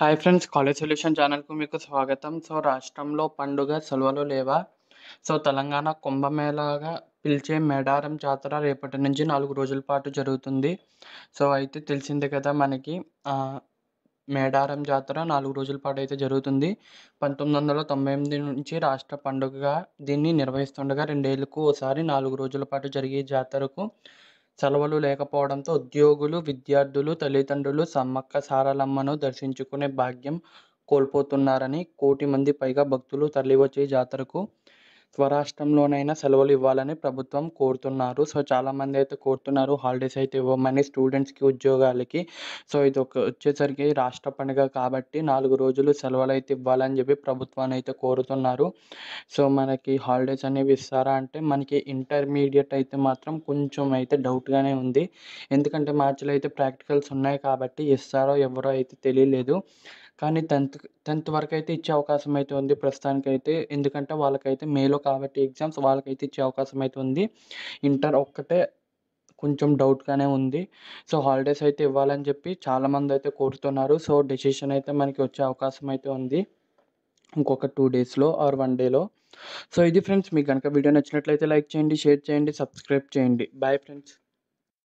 hi friends college solution ఛానల్కు మీకు స్వాగతం సో రాష్ట్రంలో పండుగ సెలవులు లేవా సో తెలంగాణ కుంభమేళాగా పిలిచే మేడారం జాతర రేపటి నుంచి నాలుగు రోజుల పాటు జరుగుతుంది సో అయితే తెలిసిందే కదా మనకి మేడారం జాతర నాలుగు రోజుల పాటు అయితే జరుగుతుంది పంతొమ్మిది వందల తొంభై ఎనిమిది నుంచి రాష్ట్ర పండుగగా దీన్ని నిర్వహిస్తుండగా రెండేళ్లకు ఒకసారి నాలుగు రోజుల పాటు జరిగే జాతరకు సెలవులు లేకపోవడంతో ఉద్యోగులు విద్యార్థులు తల్లిదండ్రులు సమ్మక్క సారలమ్మను దర్శించుకునే భాగ్యం కోల్పోతున్నారని కోటి మంది పైగా భక్తులు తరలివచ్చి జాతరకు స్వరాష్ట్రంలోనైనా సెలవులు ఇవ్వాలని ప్రభుత్వం కోరుతున్నారు సో చాలామంది అయితే కోరుతున్నారు హాలిడేస్ అయితే ఇవ్వమని స్టూడెంట్స్కి ఉద్యోగాలకి సో ఇది ఒక వచ్చేసరికి రాష్ట్ర పండుగ కాబట్టి నాలుగు రోజులు సెలవులు అయితే ఇవ్వాలని చెప్పి ప్రభుత్వాన్ని అయితే కోరుతున్నారు సో మనకి హాలిడేస్ అనేవి ఇస్తారా అంటే మనకి ఇంటర్మీడియట్ అయితే మాత్రం కొంచెం అయితే డౌట్గానే ఉంది ఎందుకంటే మార్చిలో అయితే ప్రాక్టికల్స్ ఉన్నాయి కాబట్టి ఇస్తారో ఎవరో అయితే తెలియలేదు కానీ టెన్త్ టెన్త్ వరకు అయితే ఇచ్చే అవకాశం అయితే ఉంది ప్రస్తుతానికి అయితే ఎందుకంటే వాళ్ళకైతే మేలో కాబట్టి ఎగ్జామ్స్ వాళ్ళకైతే ఇచ్చే అవకాశం అయితే ఉంది ఇంటర్ ఒక్కటే కొంచెం డౌట్గానే ఉంది సో హాలిడేస్ అయితే ఇవ్వాలని చెప్పి చాలామంది అయితే కోరుతున్నారు సో డెసిషన్ అయితే మనకి వచ్చే అవకాశం అయితే ఉంది ఇంకొక టూ డేస్లో ఆర్ వన్ డేలో సో ఇది ఫ్రెండ్స్ మీకు కనుక వీడియో నచ్చినట్లయితే లైక్ చేయండి షేర్ చేయండి సబ్స్క్రైబ్ చేయండి బాయ్ ఫ్రెండ్స్